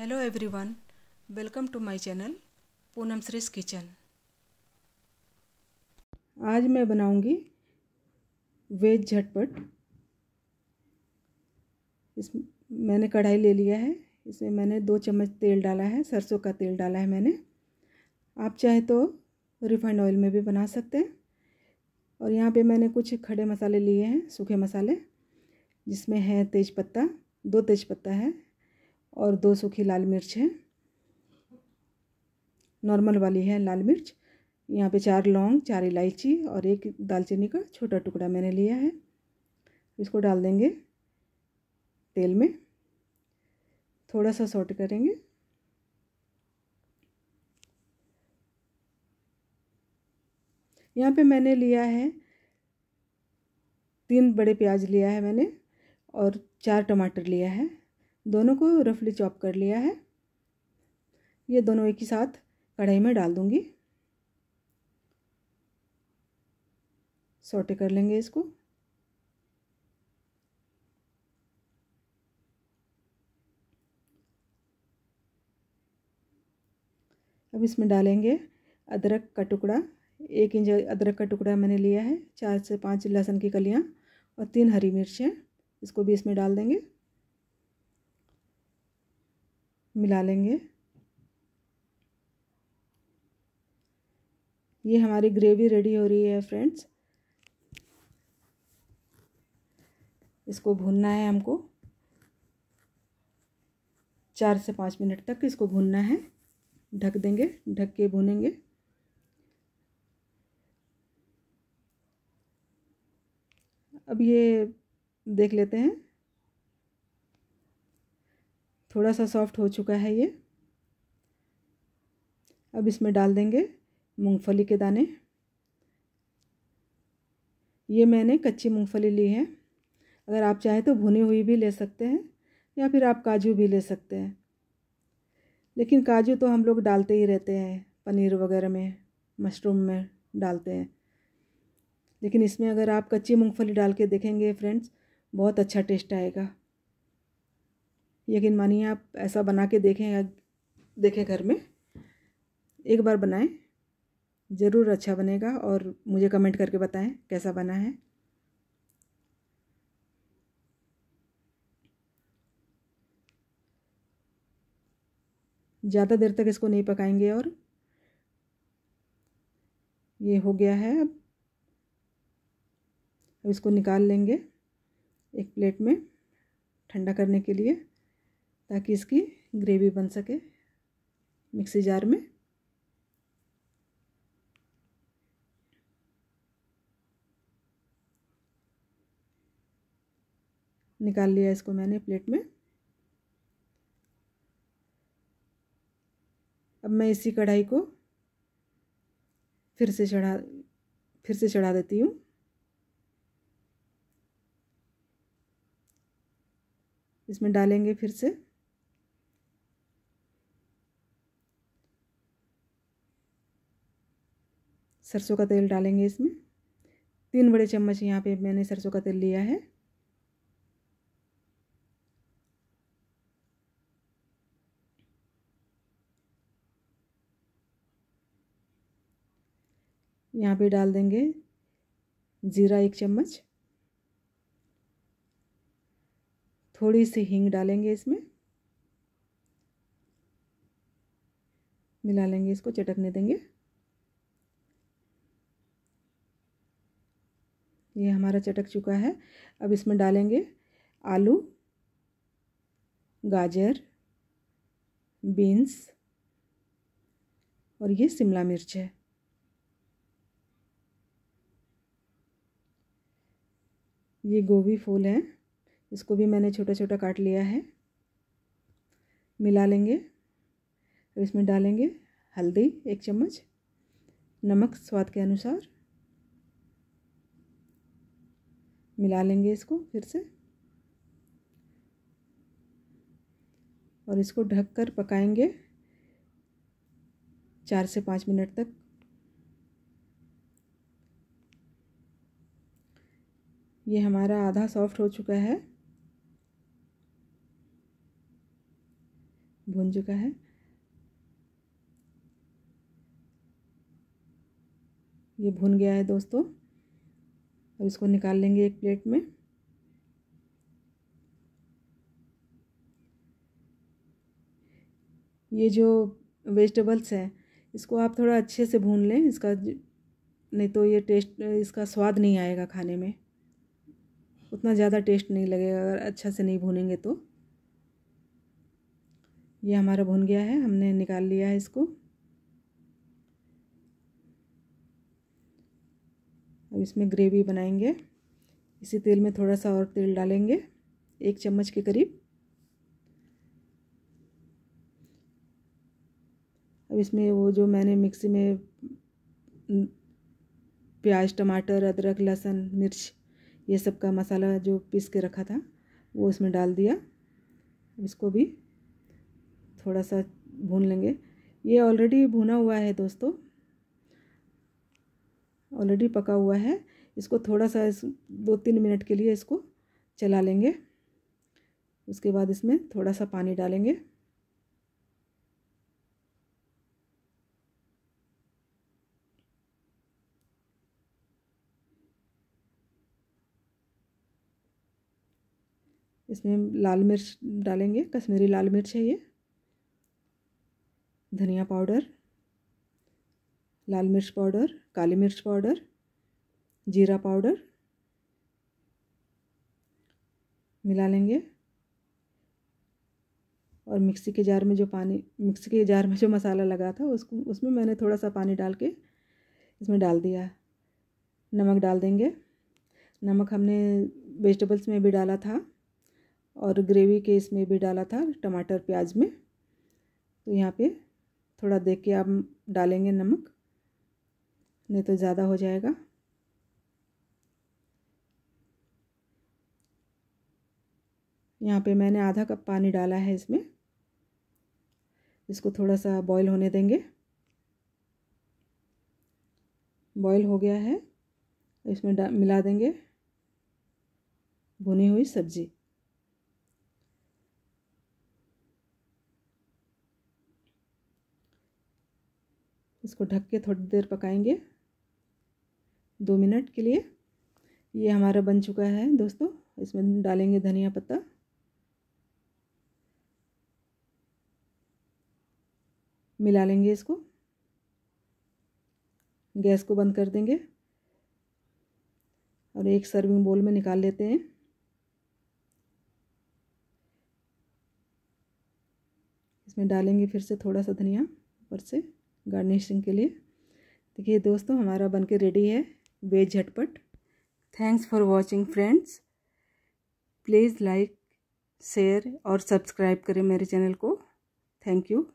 hello everyone welcome to my channel Poonam श्रीज kitchen आज मैं बनाऊंगी वेज झटपट इस मैंने कढ़ाई ले लिया है इसमें मैंने दो चम्मच तेल डाला है सरसों का तेल डाला है मैंने आप चाहे तो रिफाइंड ऑयल में भी बना सकते हैं और यहाँ पे मैंने कुछ खड़े मसाले लिए हैं सूखे मसाले जिसमें है तेज़पत्ता दो तेज़पत्ता है और दो सूखी लाल मिर्च है नॉर्मल वाली है लाल मिर्च यहाँ पे चार लौंग चार इलायची और एक दालचीनी का छोटा टुकड़ा मैंने लिया है इसको डाल देंगे तेल में थोड़ा सा सॉट करेंगे यहाँ पे मैंने लिया है तीन बड़े प्याज लिया है मैंने और चार टमाटर लिया है दोनों को रफली चॉप कर लिया है ये दोनों एक ही साथ कढ़ाई में डाल दूँगी सोटे कर लेंगे इसको अब इसमें डालेंगे अदरक का टुकड़ा एक इंच अदरक का टुकड़ा मैंने लिया है चार से पांच लहसुन की कलियां और तीन हरी मिर्चें इसको भी इसमें डाल देंगे मिला लेंगे ये हमारी ग्रेवी रेडी हो रही है फ्रेंड्स इसको भूनना है हमको चार से पाँच मिनट तक इसको भूनना है ढक देंगे ढक के भूनेंगे अब ये देख लेते हैं थोड़ा सा सॉफ्ट हो चुका है ये अब इसमें डाल देंगे मूंगफली के दाने ये मैंने कच्ची मूंगफली ली है अगर आप चाहें तो भुनी हुई भी ले सकते हैं या फिर आप काजू भी ले सकते हैं लेकिन काजू तो हम लोग डालते ही रहते हैं पनीर वगैरह में मशरूम में डालते हैं लेकिन इसमें अगर आप कच्ची मूंगफली डाल के देखेंगे फ्रेंड्स बहुत अच्छा टेस्ट आएगा यकीन मानिए आप ऐसा बना के देखें देखें घर में एक बार बनाएं ज़रूर अच्छा बनेगा और मुझे कमेंट करके बताएं कैसा बना है ज़्यादा देर तक इसको नहीं पकाएंगे और ये हो गया है अब अब इसको निकाल लेंगे एक प्लेट में ठंडा करने के लिए ताकि इसकी ग्रेवी बन सके मिक्सी जार में निकाल लिया इसको मैंने प्लेट में अब मैं इसी कढ़ाई को फिर से चढ़ा फिर से चढ़ा देती हूँ इसमें डालेंगे फिर से सरसों का तेल डालेंगे इसमें तीन बड़े चम्मच यहाँ पे मैंने सरसों का तेल लिया है यहाँ पे डाल देंगे जीरा एक चम्मच थोड़ी सी हींग डालेंगे इसमें मिला लेंगे इसको चटकने देंगे ये हमारा चटक चुका है अब इसमें डालेंगे आलू गाजर बीन्स और ये शिमला मिर्च है ये गोभी फूल है इसको भी मैंने छोटा छोटा काट लिया है मिला लेंगे अब इसमें डालेंगे हल्दी एक चम्मच नमक स्वाद के अनुसार मिला लेंगे इसको फिर से और इसको ढक कर पकाएंगे चार से पाँच मिनट तक ये हमारा आधा सॉफ्ट हो चुका है भुन चुका है ये भुन गया है दोस्तों अब इसको निकाल लेंगे एक प्लेट में ये जो वेजिटेबल्स हैं इसको आप थोड़ा अच्छे से भून लें इसका नहीं तो ये टेस्ट इसका स्वाद नहीं आएगा खाने में उतना ज़्यादा टेस्ट नहीं लगेगा अगर अच्छा से नहीं भूनेंगे तो ये हमारा भुन गया है हमने निकाल लिया है इसको अब इसमें ग्रेवी बनाएंगे इसी तेल में थोड़ा सा और तेल डालेंगे एक चम्मच के करीब अब इसमें वो जो मैंने मिक्सी में प्याज टमाटर अदरक लहसुन मिर्च ये सब का मसाला जो पीस के रखा था वो इसमें डाल दिया इसको भी थोड़ा सा भून लेंगे ये ऑलरेडी भुना हुआ है दोस्तों ऑलरेडी पका हुआ है इसको थोड़ा सा इस दो तीन मिनट के लिए इसको चला लेंगे उसके बाद इसमें थोड़ा सा पानी डालेंगे इसमें लाल मिर्च डालेंगे कश्मीरी लाल मिर्च है ये धनिया पाउडर लाल मिर्च पाउडर काली मिर्च पाउडर जीरा पाउडर मिला लेंगे और मिक्सी के जार में जो पानी मिक्सी के जार में जो मसाला लगा था उसको उसमें मैंने थोड़ा सा पानी डाल के इसमें डाल दिया नमक डाल देंगे नमक हमने वेजिटेबल्स में भी डाला था और ग्रेवी के इसमें भी डाला था टमाटर प्याज में तो यहाँ पे थोड़ा देख के आप डालेंगे नमक नहीं तो ज़्यादा हो जाएगा यहाँ पे मैंने आधा कप पानी डाला है इसमें इसको थोड़ा सा बॉईल होने देंगे बॉईल हो गया है इसमें मिला देंगे भुनी हुई सब्ज़ी इसको ढक के थोड़ी देर पकाएंगे दो मिनट के लिए ये हमारा बन चुका है दोस्तों इसमें डालेंगे धनिया पत्ता मिला लेंगे इसको गैस को बंद कर देंगे और एक सर्विंग बोल में निकाल लेते हैं इसमें डालेंगे फिर से थोड़ा सा धनिया ऊपर से गार्निशिंग के लिए देखिए दोस्तों हमारा बनके रेडी है वे झटपट thanks for watching friends please like share और सब्सक्राइब करें मेरे चैनल को थैंक यू